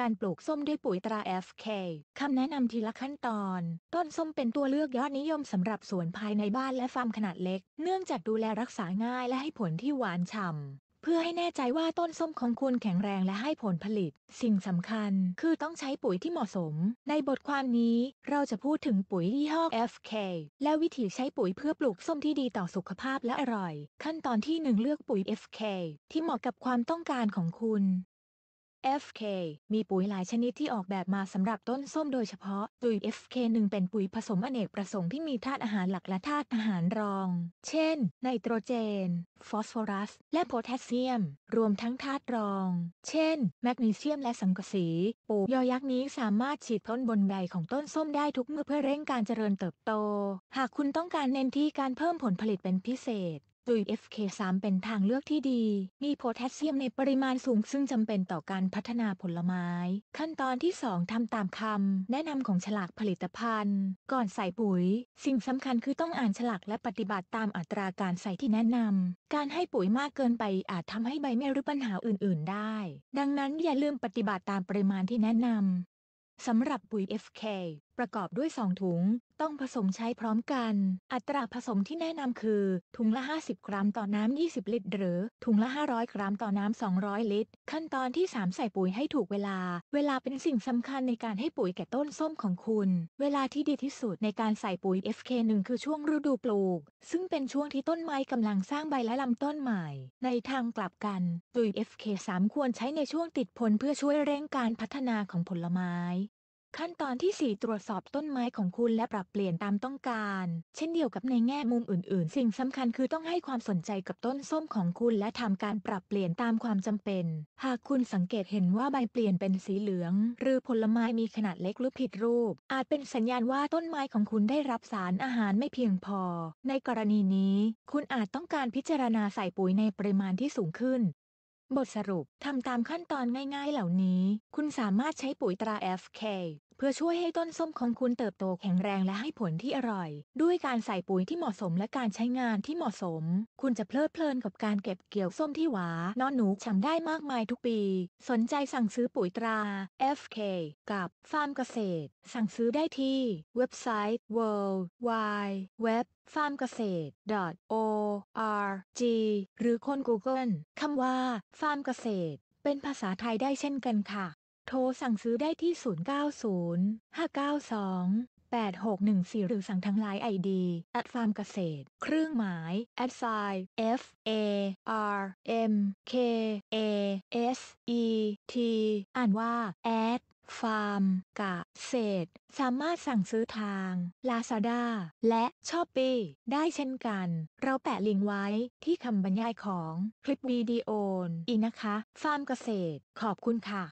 การปลูกส้มด้วยปุ๋ยตรา FK คำแนะนำทีละขั้นตอน ต้นส้มเป็นตัวเลือกยอดนิยมสำหรับสวนภายในบ้านและฟาร์มขนาดเล็ก เนื่องจากดูแลรักษาง่ายและให้ผลที่หวานฉ่ำพื่อให้แน่ใจว่าต้นส้มของคุณแข็งแรงและให้ผลผลิต สิ่งสำคัญคือต้องใช้ปุ๋ยที่เหมาะสม ในบทความนี้เราจะพูดถึงปุ๋ยยี่ห้อ FK และวิธีใช้ปุ๋ยเพื่อปลูกส้มที่ดีต่อสุขภาพและอร่อย ขั้นตอนที่1เลือกปุ๋ย FK ที่เหมาะกับความต้องการของคุณ FK มีปุ๋ยหลายชนิดที่ออกแบบมาสำหรับต้นส้มโดยเฉพาะปุ๋ย FK1 เป็นปุ๋ยผสมอเนกประสงค์ที่มีธาตุอาหารหลักและธาตุอาหารรอง เช่น ไนโตรเจน ฟอสฟอรัส และโพแทสเซียม รวมทั้งธาตุรอง เช่น แมกนีเซียมและสังกะสี ปุ๋ยยอยักษ์นี้สามารถฉีดพ่นบนใบของต้นส้มได้ทุกเมื่อเพื่อเร่งการเจริญเติบโต หากคุณต้องการเน้นที่การเพิ่มผลผลิตเป็นพิเศษดย FK3 เป็นทางเลือกที่ดี มีโพแทสเซียมในปริมาณสูง ซึ่งจำเป็นต่อการพัฒนาผลไม้ ขั้นตอนที่ 2ทำตามคำแนะนำของฉลากผลิตภัณฑ์ ก่อนใส่ปุ๋ย สิ่งสำคัญคือต้องอ่านฉลากและปฏิบัติตามอัตราการใส่ที่แนะนำ การให้ปุ๋ยมากเกินไปอาจทำให้ใบไม่รู้ปัญหาอื่นๆ ได้ ดังนั้นอย่าลืมปฏิบัติตามปริมาณที่แนะนำสำหรับปุ๋ย FK ประกอบด้วย 2 ถุง ต้องผสมใช้พร้อมกัน อัตราผสมที่แนะนำคือ ถุงละ 50 กรัมต่อน้ำ20 ลิตร หรือ ถุงละ 500 กรัมต่อน้ำ200 ลิตร ขั้นตอนที่ 3 ใส่ปุ๋ยให้ถูกเวลา เวลาเป็นสิ่งสำคัญในการให้ปุ๋ยแก่ต้นส้มของคุณ เวลาที่ดีที่สุดในการใส่ปุ๋ย FK1 คือช่วงฤดูปลูก ซึ่งเป็นช่วงที่ต้นไม้กำลังสร้างใบและลำต้นใหม่ ในทางกลับกัน ปุ๋ย FK3 ควรใช้ในช่วงติดผลเพื่อช่วยเร่งการพัฒนาของผลไม้ขั้นตอนที่4ตรวจสอบต้นไม้ของคุณและปรับเปลี่ยนตามต้องการ เช่นเดียวกับในแง่มุมอื่น ๆ สิ่งสำคัญคือต้องให้ความสนใจกับต้นส้มของคุณ และทำการปรับเปลี่ยนตามความจำเป็น หากคุณสังเกตเห็นว่าใบเปลี่ยนเป็นสีเหลือง หรือผลไม้มีขนาดเล็กหรือผิดรูป อาจเป็นสัญญาณว่าต้นไม้ของคุณได้รับสารอาหารไม่เพียงพอ ในกรณีนี้ คุณอาจต้องการพิจารณาใส่ปุ๋ยในปริมาณที่สูงขึ้น บทสรุปทำตามขั้นตอนง่ายๆ เหล่านี้ คุณสามารถใช้ปุ๋ยตรา FK เพื่อช่วยให้ต้นส้มของคุณเติบโตแข็งแรงและให้ผลที่อร่อย ด้วยการใส่ปุ๋ยที่เหมาะสมและการใช้งานที่เหมาะสม คุณจะเพลิดเพลินกับการเก็บเกี่ยวส้มที่หวานนอนหนูฉ่ำได้มากมายทุกปี สนใจสั่งซื้อปุ๋ยตรา FK กับฟาร์มเกษตร สั่งซื้อได้ที่เว็บไซต์ world wide web f a r m g เกษตร .org หรือคน Google คำว่าฟาร์มเกษตร เป็นภาษาไทยได้เช่นกันค่ะโทรสั่งซื้อได้ที่ 090 592 8614 หรือสั่งทางไลน์ไอดีแอดฟาร์มเกษตรเครื่องหมาย a อ s i F A R M K A S E T อ่านว่าแอดฟาร์มกะเศษสามารถสั่งซื้อทาง Lazada และช h อป e e ได้เช่นกัน เราแปะลิงก์ไว้ที่คำบรรยายของคลิปวิดีโออีนะคะ ฟาร์มเกษตรขอบคุณค่ะ